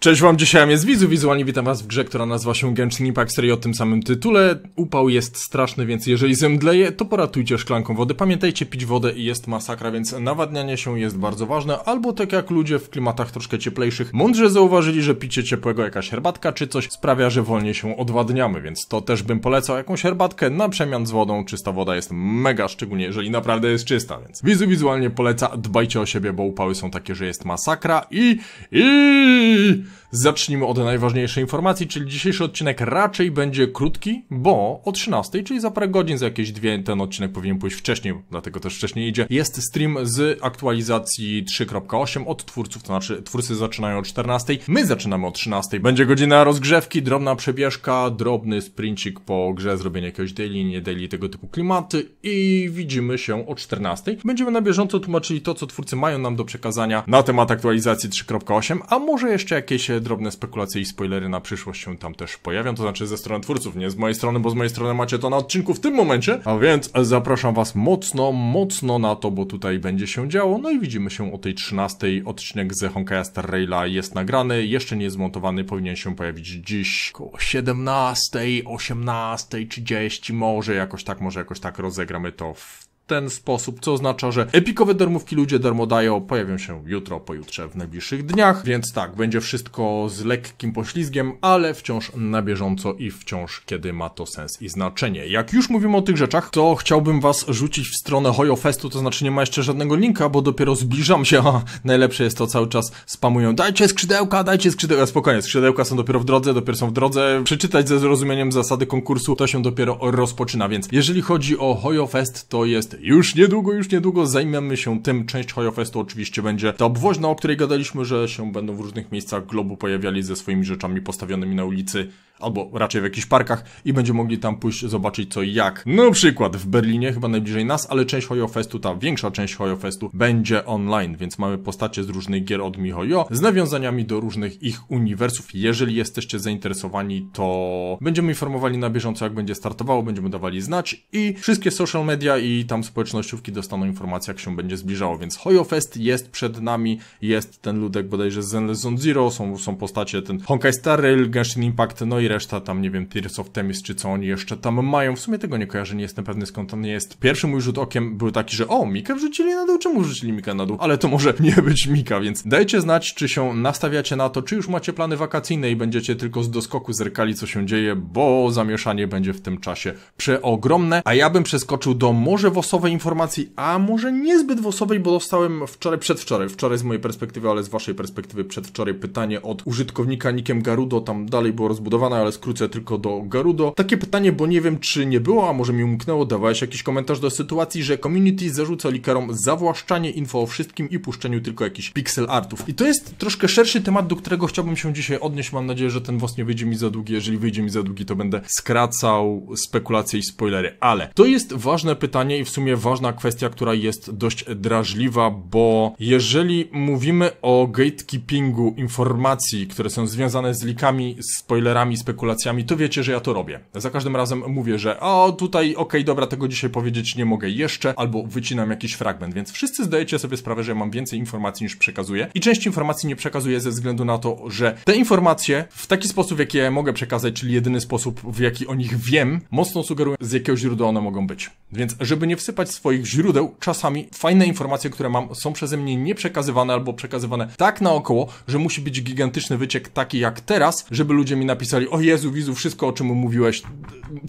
Cześć wam, dzisiaj jest Wizu, wizualnie witam was w grze, która nazywa się Genshin Impact serii o tym samym tytule. Upał jest straszny, więc jeżeli zemdleje, to poratujcie szklanką wody. Pamiętajcie, pić wodę i jest masakra, więc nawadnianie się jest bardzo ważne. Albo tak jak ludzie w klimatach troszkę cieplejszych, mądrze zauważyli, że picie ciepłego jakaś herbatka czy coś sprawia, że wolniej się odwadniamy, więc to też bym polecał jakąś herbatkę na przemian z wodą. Czysta woda jest mega, szczególnie jeżeli naprawdę jest czysta, więc Wizu wizualnie poleca, dbajcie o siebie, bo upały są takie, że jest masakra i... i zacznijmy od najważniejszej informacji, czyli dzisiejszy odcinek raczej będzie krótki, bo o 13, czyli za parę godzin, za jakieś dwie, ten odcinek powinien pójść wcześniej, dlatego też wcześniej idzie, jest stream z aktualizacji 3.8 od twórców, to znaczy twórcy zaczynają o 14, my zaczynamy o 13, będzie godzina rozgrzewki, drobna przebieżka, drobny sprincik po grze, zrobienie jakiegoś daily, nie daily, tego typu klimaty i widzimy się o 14. Będziemy na bieżąco tłumaczyli to, co twórcy mają nam do przekazania na temat aktualizacji 3.8, a może jeszcze jakieś się, drobne spekulacje i spoilery na przyszłość się tam też pojawią, to znaczy ze strony twórców, nie z mojej strony, bo z mojej strony macie to na odcinku w tym momencie, a więc zapraszam was mocno, mocno na to, bo tutaj będzie się działo, no i widzimy się o tej 13, odcinek z Honkai Star Raila jest nagrany, jeszcze nie zmontowany, powinien się pojawić dziś około 17, 18, 30, może jakoś tak, może jakoś tak rozegramy to w ten sposób, co oznacza, że epikowe darmówki ludzie darmo dają, pojawią się jutro, pojutrze, w najbliższych dniach, więc tak, będzie wszystko z lekkim poślizgiem, ale wciąż na bieżąco i wciąż kiedy ma to sens i znaczenie. Jak już mówimy o tych rzeczach, to chciałbym was rzucić w stronę Hojo Festu, to znaczy nie ma jeszcze żadnego linka, bo dopiero zbliżam się, a najlepsze jest to cały czas spamują, dajcie skrzydełka, dajcie skrzydełka, spokojnie, skrzydełka są dopiero w drodze, dopiero są w drodze, przeczytać ze zrozumieniem zasady konkursu, to się dopiero rozpoczyna, więc jeżeli chodzi o Hojo Fest, to jest już niedługo, już niedługo zajmiemy się tym. Część Hoyofestu oczywiście będzie ta obwoźna, o której gadaliśmy, że się będą w różnych miejscach globu pojawiali ze swoimi rzeczami postawionymi na ulicy albo raczej w jakichś parkach i będzie mogli tam pójść zobaczyć co i jak. No, na przykład w Berlinie, chyba najbliżej nas, ale część Hoyofestu, ta większa część Hoyofestu będzie online, więc mamy postacie z różnych gier od MiHoYo z nawiązaniami do różnych ich uniwersów. Jeżeli jesteście zainteresowani, to będziemy informowali na bieżąco jak będzie startowało, będziemy dawali znać i wszystkie social media i tam społecznościówki dostaną informację, jak się będzie zbliżało, więc Hoyofest jest przed nami, jest ten ludek bodajże z Zenless Zone Zero, są, są postacie, ten Honkai Star Rail, Genshin Impact, no i reszta tam, nie wiem, Tears of Temis, czy co oni jeszcze tam mają, w sumie tego nie kojarzę, nie jestem pewny skąd on jest. Pierwszy mój rzut okiem był taki, że o, Mika wrzucili na dół, czemu wrzucili Mika na dół? Ale to może nie być Mika, więc dajcie znać, czy się nastawiacie na to, czy już macie plany wakacyjne i będziecie tylko z doskoku zerkali, co się dzieje, bo zamieszanie będzie w tym czasie przeogromne, a ja bym przeskoczył do może Wosowa wosowej informacji, a może niezbyt wosowej, bo dostałem wczoraj, przedwczoraj, wczoraj z mojej perspektywy, ale z waszej perspektywy przedwczoraj pytanie od użytkownika nikiem Garudo, tam dalej było rozbudowane, ale skrócę tylko do Garudo. Takie pytanie, bo nie wiem czy nie było, a może mi umknęło, dawałeś jakiś komentarz do sytuacji, że community zarzuca likarom zawłaszczanie info o wszystkim i puszczeniu tylko jakichś pixel artów. I to jest troszkę szerszy temat, do którego chciałbym się dzisiaj odnieść, mam nadzieję, że ten was nie wyjdzie mi za długi, jeżeli wyjdzie mi za długi, to będę skracał spekulacje i spoilery, ale to jest ważne pytanie i w sumie ważna kwestia, która jest dość drażliwa, bo jeżeli mówimy o gatekeepingu informacji, które są związane z likami, spoilerami, spekulacjami, to wiecie, że ja to robię. Za każdym razem mówię, że o, tutaj, ok, dobra, tego dzisiaj powiedzieć nie mogę jeszcze, albo wycinam jakiś fragment, więc wszyscy zdajecie sobie sprawę, że ja mam więcej informacji niż przekazuję i część informacji nie przekazuję ze względu na to, że te informacje w taki sposób, w jaki mogę przekazać, czyli jedyny sposób, w jaki o nich wiem, mocno sugeruję, z jakiego źródła one mogą być. Więc żeby nie wsypać czerpać swoich źródeł czasami fajne informacje, które mam, są przeze mnie nieprzekazywane albo przekazywane tak naokoło, że musi być gigantyczny wyciek taki jak teraz, żeby ludzie mi napisali, o Jezu, wizu, wszystko o czym mówiłeś,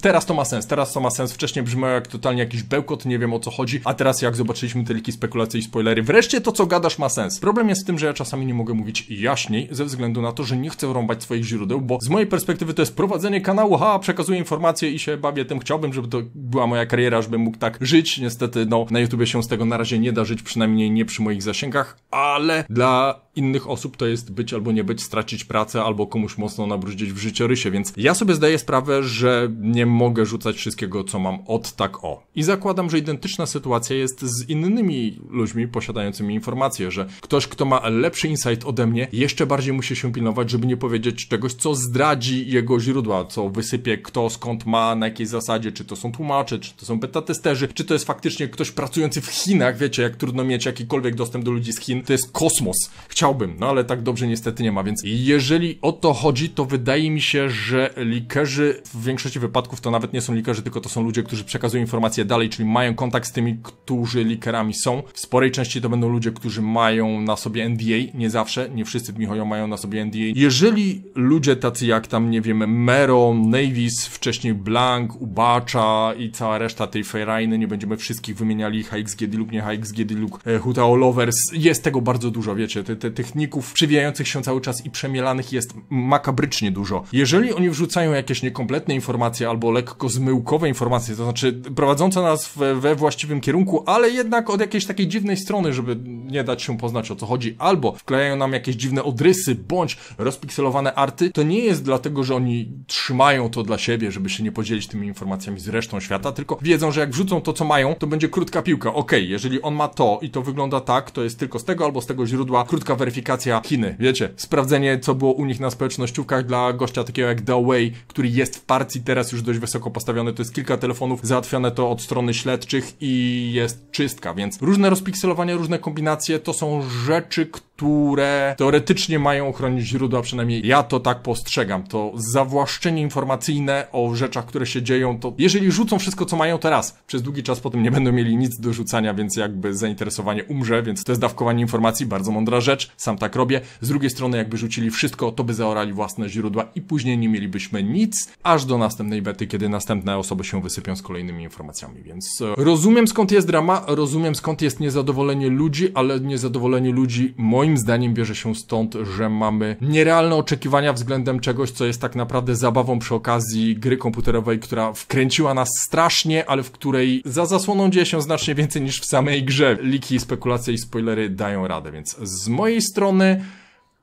teraz to ma sens, teraz to ma sens, wcześniej brzmiało jak totalnie jakiś bełkot, nie wiem o co chodzi, a teraz jak zobaczyliśmy te liki spekulacje i spoilery, wreszcie to co gadasz ma sens. Problem jest w tym, że ja czasami nie mogę mówić jaśniej, ze względu na to, że nie chcę rąbać swoich źródeł, bo z mojej perspektywy to jest prowadzenie kanału, ha, przekazuję informacje i się bawię tym, chciałbym, żeby to była moja kariera, żebym mógł tak żyć, Niestety, no, na YouTubie się z tego na razie nie da żyć, przynajmniej nie przy moich zasięgach, ale dla innych osób to jest być albo nie być, stracić pracę albo komuś mocno nabrudzić w życiorysie, więc ja sobie zdaję sprawę, że nie mogę rzucać wszystkiego, co mam od tak o. I zakładam, że identyczna sytuacja jest z innymi ludźmi posiadającymi informacje, że ktoś, kto ma lepszy insight ode mnie, jeszcze bardziej musi się pilnować, żeby nie powiedzieć czegoś, co zdradzi jego źródła, co wysypie kto skąd ma, na jakiej zasadzie, czy to są tłumacze, czy to są beta testerzy, czy to jest jest faktycznie ktoś pracujący w Chinach, wiecie, jak trudno mieć jakikolwiek dostęp do ludzi z Chin, to jest kosmos. Chciałbym, no ale tak dobrze niestety nie ma, więc jeżeli o to chodzi, to wydaje mi się, że likerzy w większości wypadków to nawet nie są likerzy, tylko to są ludzie, którzy przekazują informacje dalej, czyli mają kontakt z tymi, którzy likerami są. W sporej części to będą ludzie, którzy mają na sobie NDA, nie zawsze, nie wszyscy w Michojo mają na sobie NDA. Jeżeli ludzie tacy jak tam, nie wiem, Mero, Navis, wcześniej Blank, Ubacza i cała reszta tej Ferajny, nie będziemy będziemy wszystkich wymieniali HXG lub nie HXG lub e, Hutao Lovers. Jest tego bardzo dużo, wiecie, te, te techników przywijających się cały czas i przemielanych jest makabrycznie dużo. Jeżeli oni wrzucają jakieś niekompletne informacje albo lekko zmyłkowe informacje, to znaczy prowadzące nas we, we właściwym kierunku, ale jednak od jakiejś takiej dziwnej strony, żeby nie dać się poznać o co chodzi, albo wklejają nam jakieś dziwne odrysy, bądź rozpikselowane arty, to nie jest dlatego, że oni trzymają to dla siebie, żeby się nie podzielić tymi informacjami z resztą świata, tylko wiedzą, że jak wrzucą to, co mają mają, to będzie krótka piłka. Ok, jeżeli on ma to i to wygląda tak, to jest tylko z tego albo z tego źródła krótka weryfikacja Chiny. Wiecie, sprawdzenie, co było u nich na społecznościówkach dla gościa takiego jak Dawei, który jest w partii teraz już dość wysoko postawiony. To jest kilka telefonów, załatwiane to od strony śledczych i jest czystka, więc różne rozpikselowania, różne kombinacje to są rzeczy, które które teoretycznie mają ochronić źródła, przynajmniej ja to tak postrzegam. To zawłaszczenie informacyjne o rzeczach, które się dzieją, to jeżeli rzucą wszystko, co mają teraz, przez długi czas potem nie będą mieli nic do rzucania, więc jakby zainteresowanie umrze, więc to jest dawkowanie informacji, bardzo mądra rzecz, sam tak robię. Z drugiej strony, jakby rzucili wszystko, to by zaorali własne źródła i później nie mielibyśmy nic, aż do następnej bety, kiedy następne osoby się wysypią z kolejnymi informacjami, więc e, rozumiem skąd jest drama, rozumiem skąd jest niezadowolenie ludzi, ale niezadowolenie ludzi moim moim zdaniem bierze się stąd, że mamy nierealne oczekiwania względem czegoś, co jest tak naprawdę zabawą przy okazji gry komputerowej, która wkręciła nas strasznie, ale w której za zasłoną dzieje się znacznie więcej niż w samej grze. Liki, spekulacje i spoilery dają radę, więc z mojej strony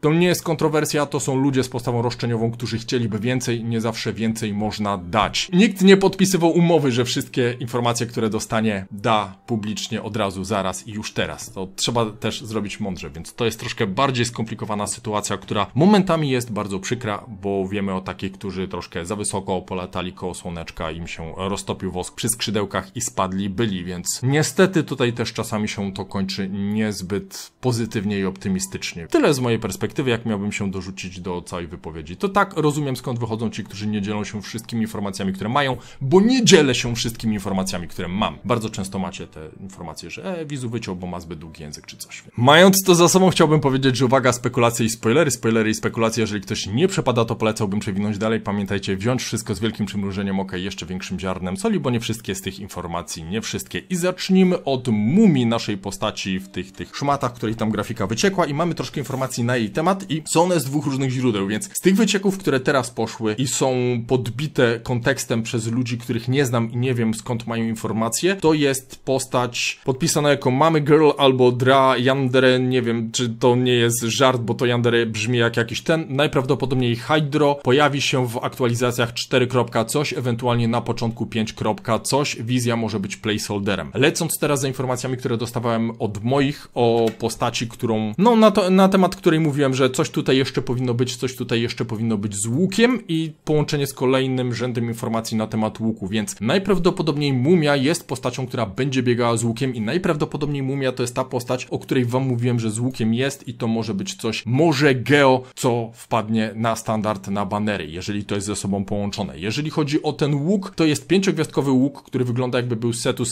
to nie jest kontrowersja, to są ludzie z postawą roszczeniową, którzy chcieliby więcej, nie zawsze więcej można dać. Nikt nie podpisywał umowy, że wszystkie informacje, które dostanie, da publicznie od razu, zaraz i już teraz. To trzeba też zrobić mądrze, więc to jest troszkę bardziej skomplikowana sytuacja, która momentami jest bardzo przykra, bo wiemy o takich, którzy troszkę za wysoko polatali koło słoneczka, im się roztopił wosk przy skrzydełkach i spadli byli, więc niestety tutaj też czasami się to kończy niezbyt pozytywnie i optymistycznie. Tyle z mojej perspektywy perspektywy, jak miałbym się dorzucić do całej wypowiedzi. To tak rozumiem, skąd wychodzą ci, którzy nie dzielą się wszystkimi informacjami, które mają, bo nie dzielę się wszystkimi informacjami, które mam. Bardzo często macie te informacje, że e, wizu wyciął, bo ma zbyt długi język czy coś. Mając to za sobą, chciałbym powiedzieć, że uwaga, spekulacje i spoilery, spoilery i spekulacje, jeżeli ktoś nie przepada, to polecałbym przewinąć dalej. Pamiętajcie, wziąć wszystko z wielkim przymrużeniem oka i jeszcze większym ziarnem soli, bo nie wszystkie z tych informacji, nie wszystkie. I zacznijmy od mumii naszej postaci w tych, tych szmatach, której tam grafika wyciekła i mamy troszkę informacji na jej temat i są one z dwóch różnych źródeł, więc z tych wycieków, które teraz poszły i są podbite kontekstem przez ludzi, których nie znam i nie wiem skąd mają informacje, to jest postać podpisana jako Mamy Girl albo Dra Yandere, nie wiem czy to nie jest żart, bo to Yandere brzmi jak jakiś ten, najprawdopodobniej Hydro pojawi się w aktualizacjach 4. coś, ewentualnie na początku 5. coś, wizja może być placeholderem. Lecąc teraz za informacjami, które dostawałem od moich o postaci, którą, no na, to, na temat której mówiłem mówiłem, że coś tutaj jeszcze powinno być, coś tutaj jeszcze powinno być z łukiem i połączenie z kolejnym rzędem informacji na temat łuku, więc najprawdopodobniej mumia jest postacią, która będzie biegała z łukiem i najprawdopodobniej mumia to jest ta postać, o której wam mówiłem, że z łukiem jest i to może być coś, może geo, co wpadnie na standard na banery, jeżeli to jest ze sobą połączone. Jeżeli chodzi o ten łuk, to jest pięciogwiazdkowy łuk, który wygląda jakby był setu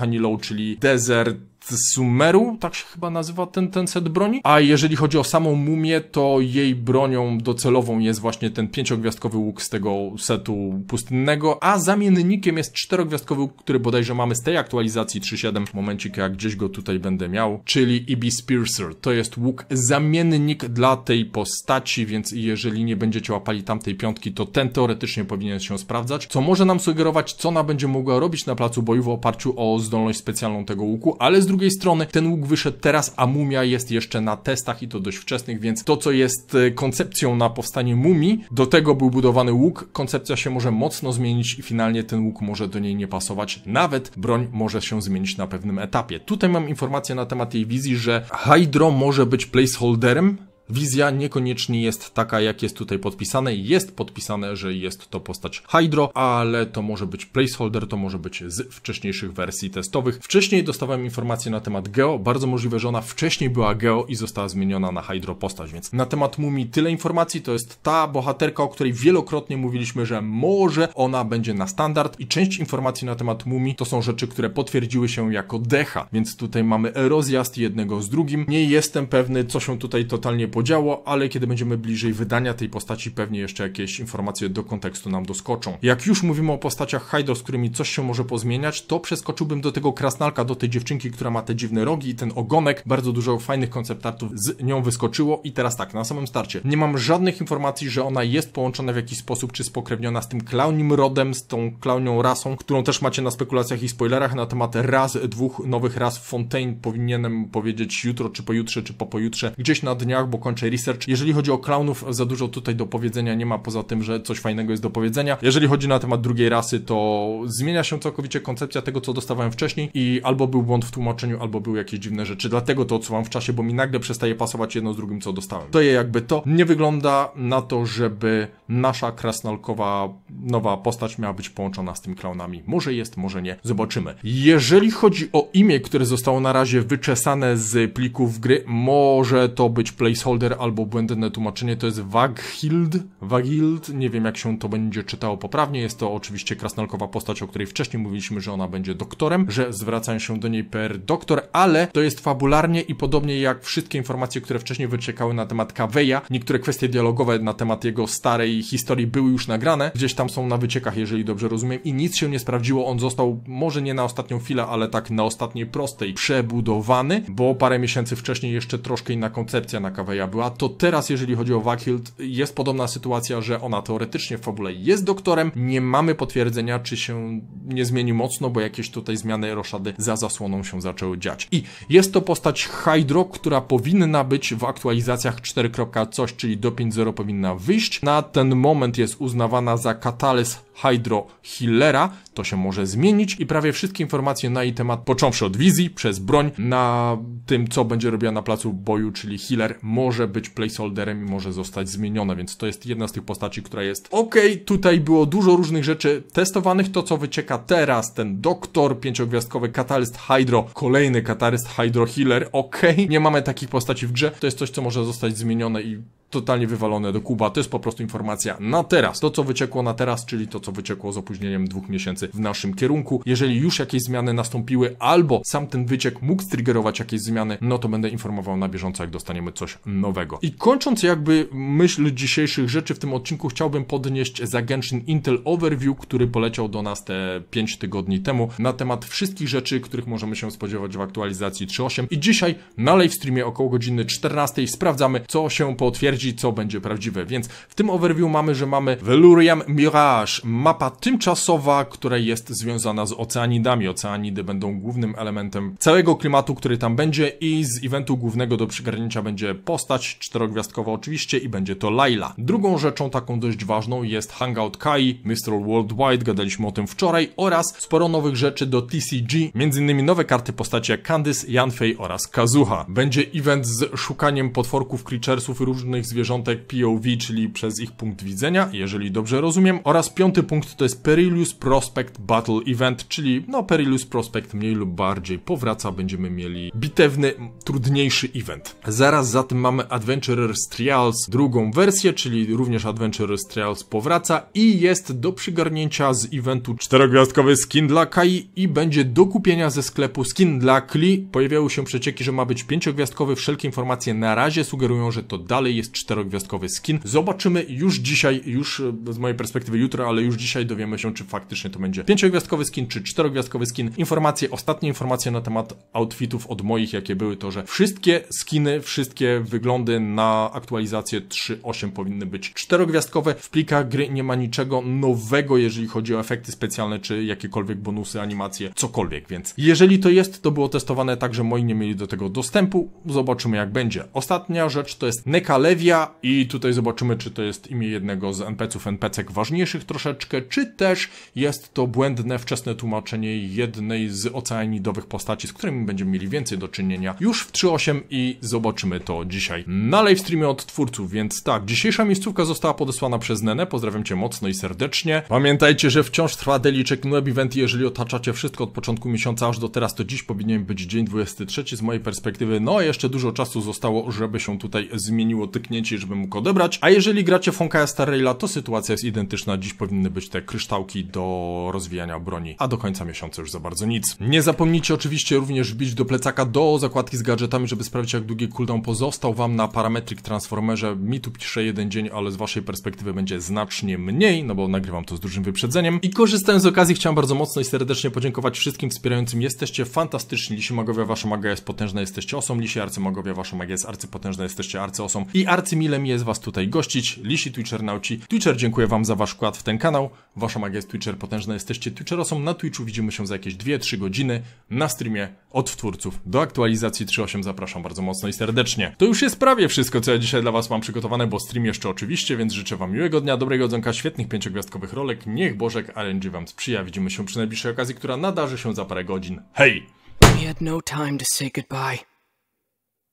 Hanilo, czyli desert Sumeru, tak się chyba nazywa ten, ten set broni. A jeżeli chodzi o samą mumię, to jej bronią docelową jest właśnie ten pięciogwiazdkowy łuk z tego setu pustynnego, a zamiennikiem jest czterogwiazdkowy łuk, który bodajże mamy z tej aktualizacji 3.7, momencik jak gdzieś go tutaj będę miał, czyli Ibis Piercer. To jest łuk zamiennik dla tej postaci, więc jeżeli nie będziecie łapali tamtej piątki, to ten teoretycznie powinien się sprawdzać, co może nam sugerować, co ona będzie mogła robić na placu boju w oparciu o zdolność specjalną tego łuku, ale z drugiej strony ten łuk wyszedł teraz, a mumia jest jeszcze na testach i to dość wczesnych, więc to, co jest e, koncepcją na powstanie mumii, do tego był budowany łuk, koncepcja się może mocno zmienić i finalnie ten łuk może do niej nie pasować, nawet broń może się zmienić na pewnym etapie. Tutaj mam informację na temat tej wizji, że Hydro może być placeholderem Wizja niekoniecznie jest taka, jak jest tutaj podpisane. Jest podpisane, że jest to postać Hydro, ale to może być placeholder, to może być z wcześniejszych wersji testowych. Wcześniej dostawałem informacje na temat Geo. Bardzo możliwe, że ona wcześniej była Geo i została zmieniona na Hydro postać, więc na temat Mumi tyle informacji. To jest ta bohaterka, o której wielokrotnie mówiliśmy, że może ona będzie na standard i część informacji na temat Mumi to są rzeczy, które potwierdziły się jako decha, więc tutaj mamy erozjast jednego z drugim. Nie jestem pewny, co się tutaj totalnie podziało, ale kiedy będziemy bliżej wydania tej postaci, pewnie jeszcze jakieś informacje do kontekstu nam doskoczą. Jak już mówimy o postaciach Hydro, z którymi coś się może pozmieniać, to przeskoczyłbym do tego krasnalka, do tej dziewczynki, która ma te dziwne rogi i ten ogonek. Bardzo dużo fajnych konceptartów z nią wyskoczyło i teraz tak, na samym starcie. Nie mam żadnych informacji, że ona jest połączona w jakiś sposób, czy spokrewniona z tym klaunim rodem, z tą klaunią rasą, którą też macie na spekulacjach i spoilerach na temat raz, dwóch nowych ras Fontaine powinienem powiedzieć jutro, czy pojutrze, czy po pojutrze, gdzieś na dniach, bo kończę research. Jeżeli chodzi o klaunów, za dużo tutaj do powiedzenia nie ma, poza tym, że coś fajnego jest do powiedzenia. Jeżeli chodzi na temat drugiej rasy, to zmienia się całkowicie koncepcja tego, co dostawałem wcześniej i albo był błąd w tłumaczeniu, albo były jakieś dziwne rzeczy. Dlatego to odsuwam w czasie, bo mi nagle przestaje pasować jedno z drugim, co dostałem. To je jakby to. Nie wygląda na to, żeby nasza krasnalkowa nowa postać miała być połączona z tym klaunami. Może jest, może nie. Zobaczymy. Jeżeli chodzi o imię, które zostało na razie wyczesane z plików gry, może to być placeholder albo błędne tłumaczenie. To jest Waghild. Waghild. Nie wiem, jak się to będzie czytało poprawnie. Jest to oczywiście krasnolkowa postać, o której wcześniej mówiliśmy, że ona będzie doktorem, że zwracają się do niej per doktor, ale to jest fabularnie i podobnie jak wszystkie informacje, które wcześniej wyciekały na temat Kaweja, niektóre kwestie dialogowe na temat jego starej historii były już nagrane. Gdzieś tam są na wyciekach, jeżeli dobrze rozumiem, i nic się nie sprawdziło. On został może nie na ostatnią chwilę, ale tak na ostatniej prostej przebudowany, bo parę miesięcy wcześniej jeszcze troszkę inna koncepcja na Kaweja była. To teraz, jeżeli chodzi o Wakild, jest podobna sytuacja, że ona teoretycznie w fabule jest doktorem. Nie mamy potwierdzenia, czy się nie zmieni mocno, bo jakieś tutaj zmiany roszady za zasłoną się zaczęły dziać. I jest to postać Hydro, która powinna być w aktualizacjach 4. coś, czyli do 5.0 powinna wyjść. Na ten moment jest uznawana za katastroficzną Thales Hydro Hillera. To się może zmienić i prawie wszystkie informacje na jej temat, począwszy od wizji, przez broń, na tym, co będzie robiła na placu boju, czyli Hiller, może być placeholderem i może zostać zmienione, więc to jest jedna z tych postaci, która jest ok. Tutaj było dużo różnych rzeczy testowanych. To, co wycieka teraz, ten doktor, pięciogwiazdkowy Catalyst Hydro, kolejny Catalyst Hydro Hiller, ok. Nie mamy takich postaci w grze. To jest coś, co może zostać zmienione i totalnie wywalone do Kuba. To jest po prostu informacja na teraz. To, co wyciekło na teraz, czyli to, co wyciekło z opóźnieniem dwóch miesięcy w naszym kierunku. Jeżeli już jakieś zmiany nastąpiły, albo sam ten wyciek mógł striggerować jakieś zmiany, no to będę informował na bieżąco, jak dostaniemy coś nowego. I kończąc jakby myśl dzisiejszych rzeczy w tym odcinku, chciałbym podnieść za Intel Overview, który poleciał do nas te 5 tygodni temu na temat wszystkich rzeczy, których możemy się spodziewać w aktualizacji 3.8 i dzisiaj na live streamie około godziny 14 sprawdzamy, co się potwierdzi co będzie prawdziwe. Więc w tym overview mamy, że mamy Velurium Mirage, mapa tymczasowa, która jest związana z oceanidami. Oceanidy będą głównym elementem całego klimatu, który tam będzie i z eventu głównego do przygarnięcia będzie postać, czterogwiazdkowa oczywiście i będzie to Laila. Drugą rzeczą taką dość ważną jest Hangout Kai, Mr. Worldwide, gadaliśmy o tym wczoraj oraz sporo nowych rzeczy do TCG, m.in. nowe karty postaci jak Candice, Janfei oraz Kazuha. Będzie event z szukaniem potworków, creaturesów i różnych zwierzątek POV, czyli przez ich punkt widzenia, jeżeli dobrze rozumiem. Oraz piąty punkt to jest Perilous Prospect Battle Event, czyli no Perilous Prospect mniej lub bardziej powraca, będziemy mieli bitewny, trudniejszy event. Zaraz za tym mamy Adventurer's Trials, drugą wersję, czyli również Adventurer's Trials powraca i jest do przygarnięcia z eventu czterogwiazdkowy skin dla Kai i będzie do kupienia ze sklepu skin dla Kli. Pojawiały się przecieki, że ma być pięciogwiazdkowy, wszelkie informacje na razie sugerują, że to dalej jest czterogwiazdkowy skin. Zobaczymy już dzisiaj, już e, z mojej perspektywy jutro, ale już dzisiaj dowiemy się, czy faktycznie to będzie pięciogwiazdkowy skin, czy czterogwiazdkowy skin. Informacje, ostatnie informacje na temat outfitów od moich, jakie były, to, że wszystkie skiny, wszystkie wyglądy na aktualizację 3.8 powinny być czterogwiazdkowe. W plikach gry nie ma niczego nowego, jeżeli chodzi o efekty specjalne, czy jakiekolwiek bonusy, animacje, cokolwiek, więc jeżeli to jest, to było testowane tak, że moi nie mieli do tego dostępu. Zobaczymy, jak będzie. Ostatnia rzecz to jest Neka Levi, i tutaj zobaczymy, czy to jest imię jednego z NPC-ów, NPC ważniejszych troszeczkę, czy też jest to błędne, wczesne tłumaczenie jednej z oceanidowych postaci, z którymi będziemy mieli więcej do czynienia już w 3.8 i zobaczymy to dzisiaj na streamie od twórców, więc tak, dzisiejsza miejscówka została podesłana przez Nenę, pozdrawiam Cię mocno i serdecznie. Pamiętajcie, że wciąż trwa deliczek Nub Event jeżeli otaczacie wszystko od początku miesiąca aż do teraz, to dziś powinien być dzień 23 z mojej perspektywy, no jeszcze dużo czasu zostało, żeby się tutaj zmieniło, tyknie kliknięcie, żeby mógł odebrać. A jeżeli gracie Fonka Starraila, to sytuacja jest identyczna. Dziś powinny być te kryształki do rozwijania broni, a do końca miesiąca już za bardzo nic. Nie zapomnijcie oczywiście również wbić do plecaka do zakładki z gadżetami, żeby sprawdzić jak długi cooldown pozostał wam na parametric transformerze. Mi tu pisze jeden dzień, ale z waszej perspektywy będzie znacznie mniej, no bo nagrywam to z dużym wyprzedzeniem. I korzystając z okazji chciałem bardzo mocno i serdecznie podziękować wszystkim wspierającym. Jesteście fantastyczni. Lisi magowie, wasza magia jest potężna, jesteście osom. Lisi arcymagowie, wasza magia jest arcypotężna, jesteście arcyosą. I arcy Arcymile mi jest Was tutaj gościć, lisi Twitchernauci. Twitcher, dziękuję Wam za Wasz wkład w ten kanał. Wasza magia jest Twitcher, potężna jesteście Twitcherosą. Na Twitchu widzimy się za jakieś 2-3 godziny na streamie od twórców. Do aktualizacji 3.8 zapraszam bardzo mocno i serdecznie. To już jest prawie wszystko, co ja dzisiaj dla Was mam przygotowane, bo stream jeszcze oczywiście, więc życzę Wam miłego dnia, dobrego dzonka, świetnych pięciogwiazdkowych rolek. Niech Bożek RNG Wam sprzyja. Widzimy się przy najbliższej okazji, która nadarzy się za parę godzin. Hej! We had no time to say goodbye.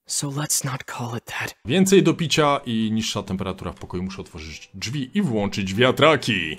So let's not call it that. Więcej do picia i niższa temperatura w pokoju. Muszę otworzyć drzwi i włączyć wiatraki.